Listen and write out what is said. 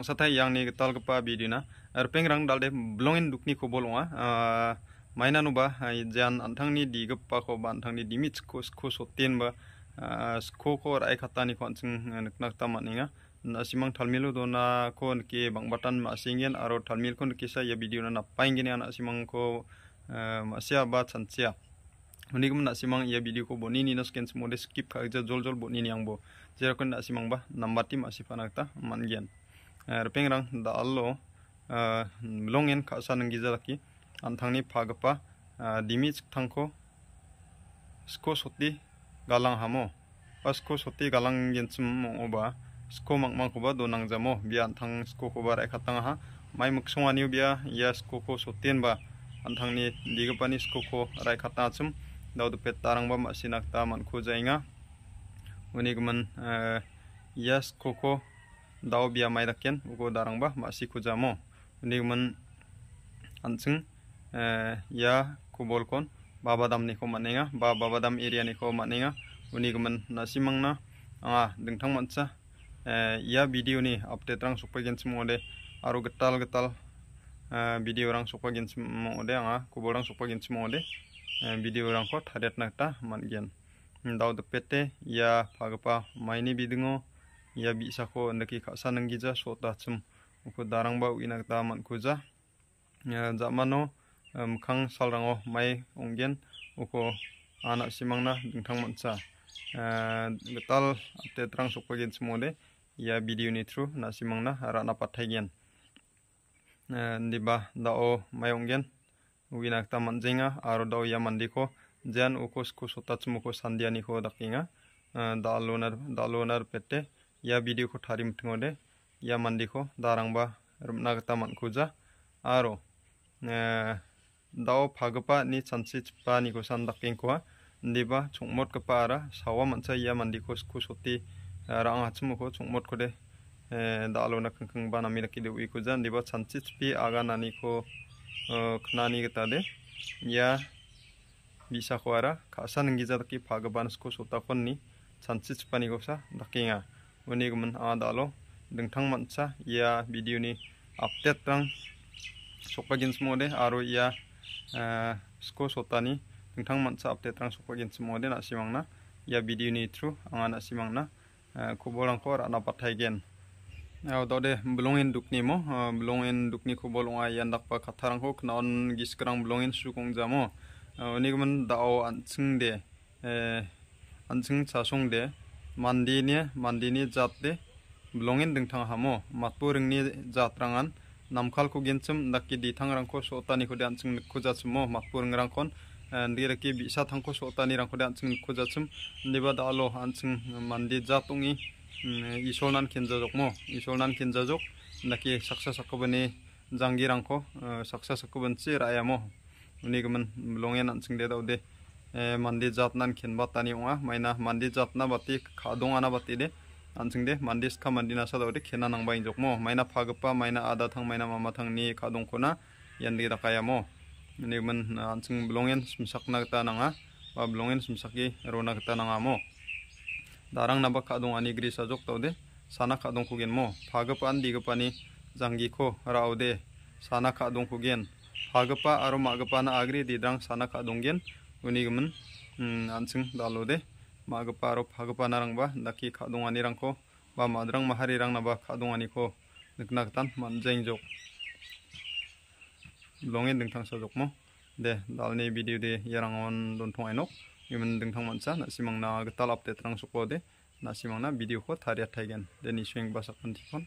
tang satai yang ni tal kepa bidina erpeng rang dalde blongin dukni ko a ah, maina ubah, jan antang ni di gepa ko ban thang ni dimit ko ko sotin ba ah, ko ko rai khata ni kon sing eh, naknak tamaninga nasimang thalmilu dona ko bang batan ma singen aro thalmil ko ke sa ya video na ni na ya simang ko eh, ma sia ba sia Ini kemudian nak simang ia video ko boni ni nos kens mode skip kerja jol jol boni ni yang bo. Jadi aku nak simang bah nambati masih panak ta mangian rupeng rang da allo eh, longen kasa nanggiza daki antangni pagapa eh, dimi tangko sko soti galang hamo pas sko soti galang jensum oba sko mang mang mangmangkoba donang jamo bia antang sko koba rai e ha mai muksongani bia ya sko ko sotien ba ni antangni ni sko ko rai e da daudu pet ko masinakta manko jainga unigman eh, ya sko ko dau bia mai dakian ugo darang bah ma si kujamo unik man ansing eh, ya kubol kon dam ni ko manenga ba dam area ni ko manenga unik men nasimang na anga dengtang mansa eh, ya video ni update rang supagen ode aru getal getal eh, video rang supagen ode anga kubol rang supagen ode video rang ko thadet nakta mangen dau pete ya phagpa maini bidingo ya bi ko ndaki kha sanang gi so ta chum ko darang ba wina ta man ku ja kang mkhang salrango mai onggen uko ana simangna dingthang mancha ya, getal te trang sokko gen smole ya video ni tru na simangna rana pathai gen ya, da o mai onggen wina ta manjenga aro da o ya ko jan uko sku sota chumuko sandiani ko dakinga ya, dalonar dalonar pete ya video ko thari mtengode ya mandi ko darang ba rumna gata man kuja aro dao phagpa ni chansi chpa ni ko san dakeng ko ndi ba chungmot ka sawa mancha ya mandi ko khusoti rang achmu ko chungmot ko de dalo na kang kang ba na mira ki de wi ko jan aga nani ko khnani gata ya bisa ko ara khasa nangi jada ki phagpa ni ko sota kon ni sa dakenga uni gumun adalo dengthang mansa ya video ni update tang rang semua deh. aro ya sko sotani dengthang mansa update tang rang semua deh. nak na ya video ni tru. anga nak simangna eh, kubolang ko rana pathaigen aw ya, dode belongin dukni mo eh, belongin dukni Kubolong yandak pa katharang ko knaon giskrang belongin sukong jamo uni kuman dao tsing de ansing song de 만디니 만디니 잣데 블롱인 등탕 하모 맛부릉니 잣랑안 남칼코 겐쯤 낙기 디탕랑코 쇼타니코 대안층 넣고 자츠모 맛부릉랑콘 니르키 비샤탕코 쇼타니랑코 대안층 넣고 자츠모 니바다로 안층 만디 잣동이 이솔난 켄자족모 이솔난 켄자족 낙기 샥샥샥거니 장기랑코 샥샥샥거번치 라야모 니그만 블롱엔 안층 대다오데 Eh, mandi jatnan khinba tani unga maina mandi jatna bati ana bati de de mandi ska mandi nasa ori khena nangba injokmo maina phagpa maina ada thang maina mama thang ni khadongkona yandi ya ni man anjing blongen smsakna ta nanga ba blongen smsaki rona ta nanga mo darang naba khadong ani gri sajok tawde sana khadong kugen mo phagpa andi digpa ni janggi raude sana khadong kugen phagpa aro magpa na agri didrang sana khadong gen 은이금은 음, 안층 달로데 마그파로 파그파나랑 바 나키 카동안이랑 코바 마드랑 마하리랑 나바 카동안이 코 늑낙탄 만쟁족 롱에 능탕사족모 네 달네 비디오데 야랑온 돈통아이녹 이문 능탕만사 나시망나 그탈압데 트랑속고데 나시망나 비디오코 타리아타이겐 데니 네, 슈잉 바사컨티콘